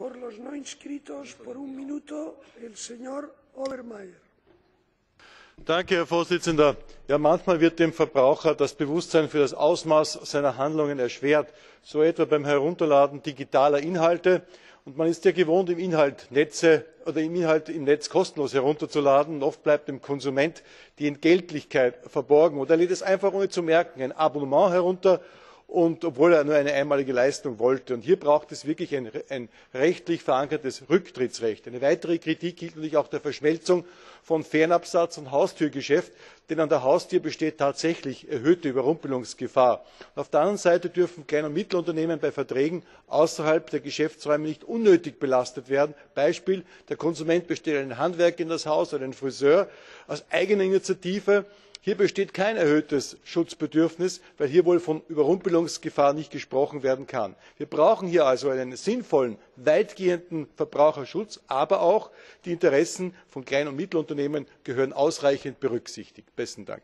Por los no inscritos, por un minuto, el señor Obermeier. Danke, herr präsident! Ja, manchmal wird dem verbraucher das bewusstsein für das ausmaß seiner handlungen erschwert so etwa beim herunterladen digitaler inhalte. und man ist ja gewohnt im inhalt im netz kostenlos herunterzuladen und oft bleibt dem konsument die entgeltlichkeit verborgen oder er lädt es einfach ohne zu merken ein abonnement herunter und obwohl er nur eine einmalige leistung wollte. hier braucht es wirklich ein rechtlich verankertes rücktrittsrecht. eine weitere kritik gilt natürlich auch der verschmelzung von fernabsatz und haustürgeschäft denn an der haustür besteht tatsächlich erhöhte überrumpelungsgefahr. auf der anderen seite dürfen kleine und mittlere unternehmen bei verträgen außerhalb der geschäftsräume nicht unnötig belastet werden beispiel der konsument bestellt einen handwerker in das haus oder einen friseur aus eigener initiative hier besteht kein erhöhtes schutzbedürfnis weil hier wohl von überrumpelungsgefahr nicht gesprochen werden kann. wir brauchen hier also einen sinnvollen weitgehenden verbraucherschutz aber auch die interessen von klein und mittelunternehmen gehören ausreichend berücksichtigt. besten dank.